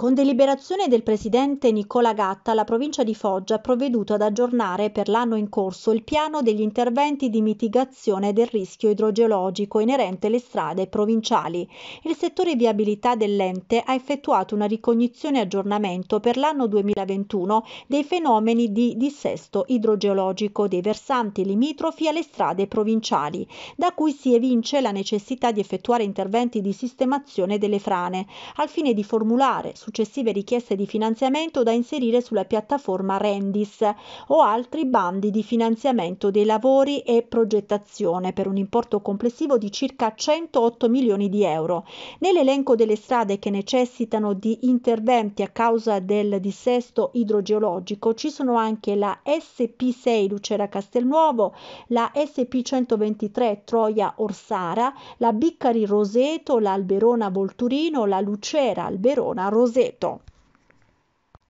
Con deliberazione del presidente Nicola Gatta, la provincia di Foggia ha provveduto ad aggiornare per l'anno in corso il piano degli interventi di mitigazione del rischio idrogeologico inerente alle strade provinciali. Il settore viabilità dell'ente ha effettuato una ricognizione e aggiornamento per l'anno 2021 dei fenomeni di dissesto idrogeologico dei versanti limitrofi alle strade provinciali, da cui si evince la necessità di effettuare interventi di sistemazione delle frane, al fine di formulare su successive richieste di finanziamento da inserire sulla piattaforma Rendis o altri bandi di finanziamento dei lavori e progettazione per un importo complessivo di circa 108 milioni di euro. Nell'elenco delle strade che necessitano di interventi a causa del dissesto idrogeologico ci sono anche la SP6 Lucera Castelnuovo, la SP123 Troia Orsara, la Biccari Roseto, l'Alberona Volturino, la Lucera Alberona Roseto conceito.